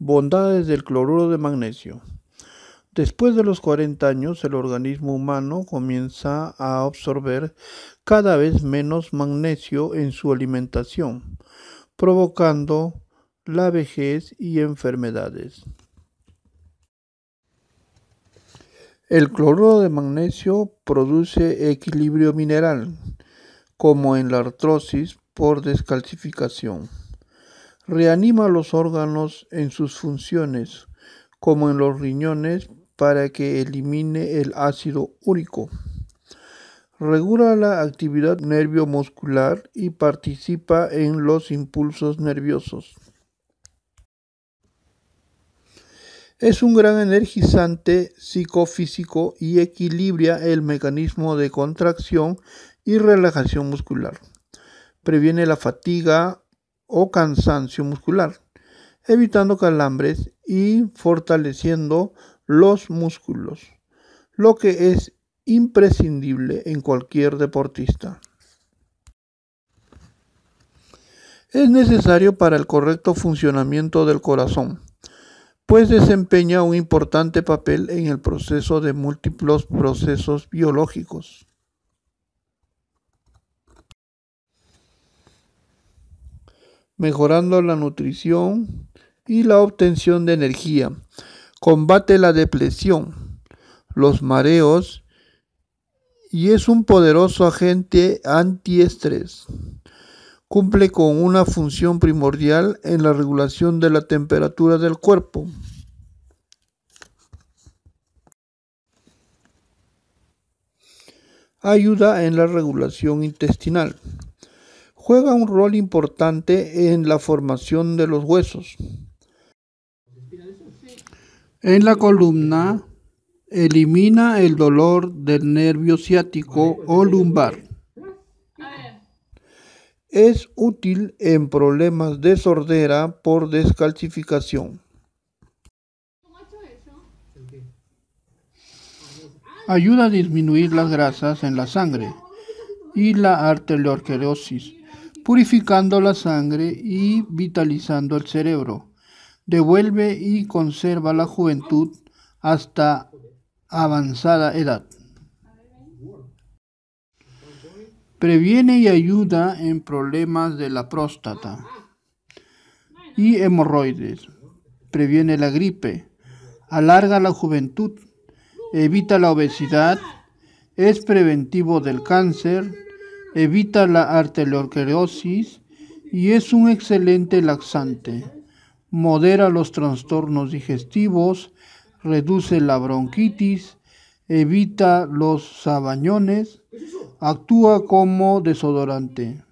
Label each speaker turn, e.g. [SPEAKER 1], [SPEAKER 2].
[SPEAKER 1] Bondades del cloruro de magnesio. Después de los 40 años, el organismo humano comienza a absorber cada vez menos magnesio en su alimentación, provocando la vejez y enfermedades. El cloruro de magnesio produce equilibrio mineral, como en la artrosis por descalcificación reanima los órganos en sus funciones, como en los riñones, para que elimine el ácido úrico. Regula la actividad nerviomuscular y participa en los impulsos nerviosos. Es un gran energizante psicofísico y equilibra el mecanismo de contracción y relajación muscular. Previene la fatiga, o cansancio muscular, evitando calambres y fortaleciendo los músculos, lo que es imprescindible en cualquier deportista. Es necesario para el correcto funcionamiento del corazón, pues desempeña un importante papel en el proceso de múltiples procesos biológicos. mejorando la nutrición y la obtención de energía. Combate la depresión, los mareos y es un poderoso agente antiestrés. Cumple con una función primordial en la regulación de la temperatura del cuerpo. Ayuda en la regulación intestinal juega un rol importante en la formación de los huesos. En la columna elimina el dolor del nervio ciático o lumbar. Es útil en problemas de sordera por descalcificación. Ayuda a disminuir las grasas en la sangre y la arteriosclerosis purificando la sangre y vitalizando el cerebro. Devuelve y conserva la juventud hasta avanzada edad. Previene y ayuda en problemas de la próstata y hemorroides. Previene la gripe. Alarga la juventud. Evita la obesidad. Es preventivo del cáncer evita la arteriosclerosis y es un excelente laxante. Modera los trastornos digestivos, reduce la bronquitis, evita los sabañones, actúa como desodorante.